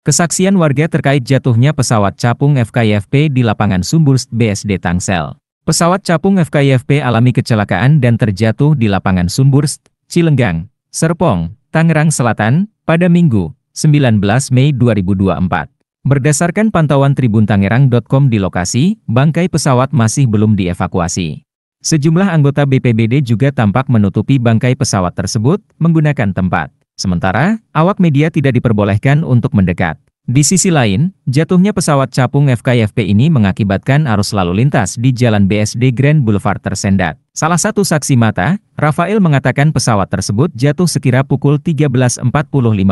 Kesaksian warga terkait jatuhnya pesawat capung FKIFP di lapangan Sumburst BSD Tangsel. Pesawat capung FKIFP alami kecelakaan dan terjatuh di lapangan Sumburst, Cilenggang, Serpong, Tangerang Selatan, pada Minggu, 19 Mei 2024. Berdasarkan pantauan tribuntangerang.com di lokasi, bangkai pesawat masih belum dievakuasi. Sejumlah anggota BPBD juga tampak menutupi bangkai pesawat tersebut menggunakan tempat. Sementara, awak media tidak diperbolehkan untuk mendekat. Di sisi lain, jatuhnya pesawat capung FKFP ini mengakibatkan arus lalu lintas di Jalan BSD Grand Boulevard tersendat. Salah satu saksi mata, Rafael mengatakan pesawat tersebut jatuh sekira pukul 13.45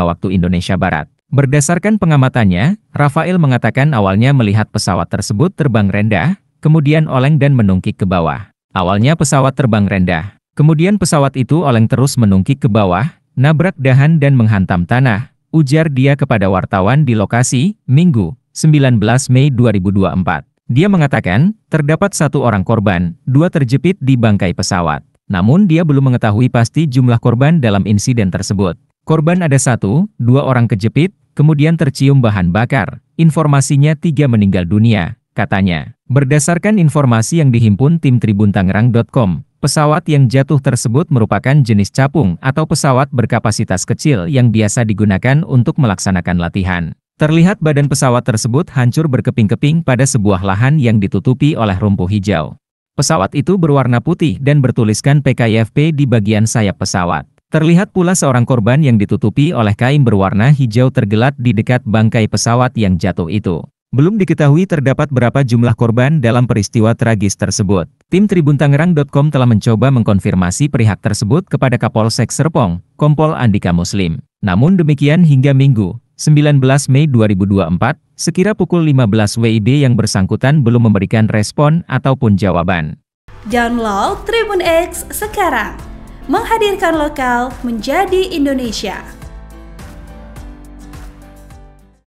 waktu Indonesia Barat. Berdasarkan pengamatannya, Rafael mengatakan awalnya melihat pesawat tersebut terbang rendah, kemudian oleng dan menungkik ke bawah. Awalnya pesawat terbang rendah, kemudian pesawat itu oleng terus menungkik ke bawah, nabrak dahan dan menghantam tanah, ujar dia kepada wartawan di lokasi, Minggu, 19 Mei 2024. Dia mengatakan, terdapat satu orang korban, dua terjepit di bangkai pesawat. Namun dia belum mengetahui pasti jumlah korban dalam insiden tersebut. Korban ada satu, dua orang kejepit, kemudian tercium bahan bakar. Informasinya tiga meninggal dunia, katanya. Berdasarkan informasi yang dihimpun tim tribuntangerang.com, Pesawat yang jatuh tersebut merupakan jenis capung atau pesawat berkapasitas kecil yang biasa digunakan untuk melaksanakan latihan. Terlihat badan pesawat tersebut hancur berkeping-keping pada sebuah lahan yang ditutupi oleh rumput hijau. Pesawat itu berwarna putih dan bertuliskan PKIFP di bagian sayap pesawat. Terlihat pula seorang korban yang ditutupi oleh kain berwarna hijau tergelat di dekat bangkai pesawat yang jatuh itu. Belum diketahui terdapat berapa jumlah korban dalam peristiwa tragis tersebut. Tim Tribun Tangerang.com telah mencoba mengkonfirmasi perihak tersebut kepada Kapolsek Serpong, Kompol Andika Muslim. Namun demikian hingga Minggu, 19 Mei 2024, sekira pukul 15 WIB yang bersangkutan belum memberikan respon ataupun jawaban. Download Tribun X sekarang. Menghadirkan lokal menjadi Indonesia.